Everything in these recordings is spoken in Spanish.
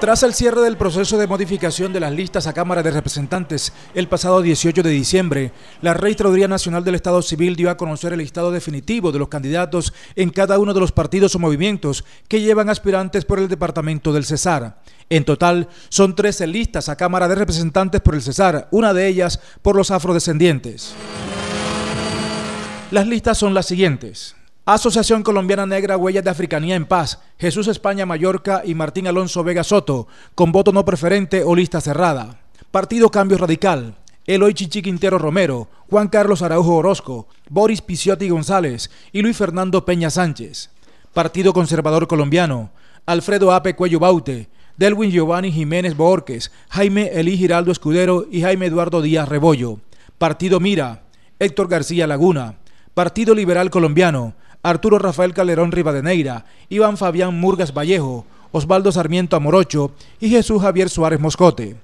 Tras el cierre del proceso de modificación de las listas a Cámara de Representantes el pasado 18 de diciembre, la Registraduría Nacional del Estado Civil dio a conocer el listado definitivo de los candidatos en cada uno de los partidos o movimientos que llevan aspirantes por el departamento del Cesar. En total, son 13 listas a Cámara de Representantes por el Cesar, una de ellas por los afrodescendientes. Las listas son las siguientes. Asociación Colombiana Negra Huellas de Africanía en Paz, Jesús España Mallorca y Martín Alonso Vega Soto, con voto no preferente o lista cerrada. Partido Cambio Radical, Eloy Chichi Quintero Romero, Juan Carlos Araujo Orozco, Boris Piciotti González y Luis Fernando Peña Sánchez. Partido Conservador Colombiano, Alfredo Ape Cuello Baute, Delwin Giovanni Jiménez Boorques Jaime Elí Giraldo Escudero y Jaime Eduardo Díaz Rebollo. Partido Mira, Héctor García Laguna. Partido Liberal Colombiano, Arturo Rafael Calderón Rivadeneira, Iván Fabián Murgas Vallejo, Osvaldo Sarmiento Amorocho y Jesús Javier Suárez Moscote.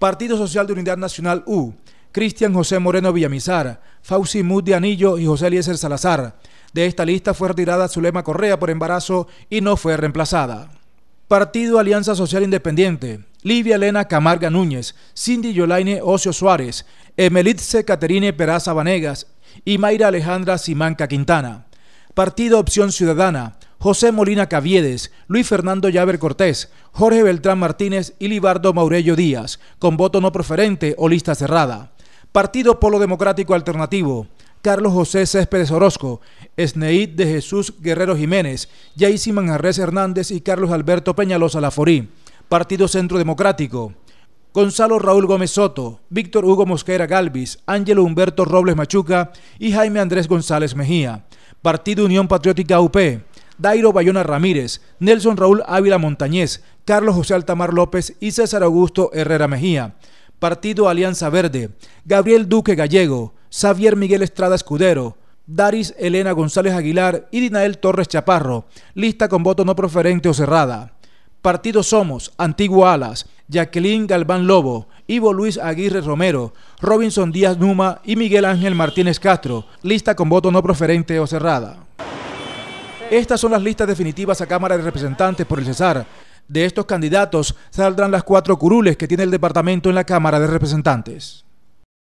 Partido Social de Unidad Nacional U, Cristian José Moreno Villamizar, Fauci Mud de Anillo y José Eliezer Salazar. De esta lista fue retirada Zulema Correa por embarazo y no fue reemplazada. Partido Alianza Social Independiente, Livia Elena Camarga Núñez, Cindy Yolaine Ocio Suárez, Emelitze Caterine Peraza Vanegas y Mayra Alejandra Simanca Quintana. Partido Opción Ciudadana, José Molina Caviedes, Luis Fernando Llaver Cortés, Jorge Beltrán Martínez y Libardo Maurello Díaz, con voto no preferente o lista cerrada. Partido Polo Democrático Alternativo, Carlos José Céspedes Orozco, Esneid de Jesús Guerrero Jiménez, Yaisi Manjarres Hernández y Carlos Alberto Peñalosa Laforí. Partido Centro Democrático, Gonzalo Raúl Gómez Soto, Víctor Hugo Mosquera Galvis, Ángelo Humberto Robles Machuca y Jaime Andrés González Mejía. Partido Unión Patriótica UP, Dairo Bayona Ramírez, Nelson Raúl Ávila Montañez, Carlos José Altamar López y César Augusto Herrera Mejía. Partido Alianza Verde, Gabriel Duque Gallego, Xavier Miguel Estrada Escudero, Daris Elena González Aguilar y Dinael Torres Chaparro, lista con voto no preferente o cerrada. Partido Somos, Antiguo Alas, Jacqueline Galván Lobo, Ivo Luis Aguirre Romero, Robinson Díaz Numa y Miguel Ángel Martínez Castro, lista con voto no preferente o cerrada. Estas son las listas definitivas a Cámara de Representantes por el Cesar. De estos candidatos saldrán las cuatro curules que tiene el departamento en la Cámara de Representantes.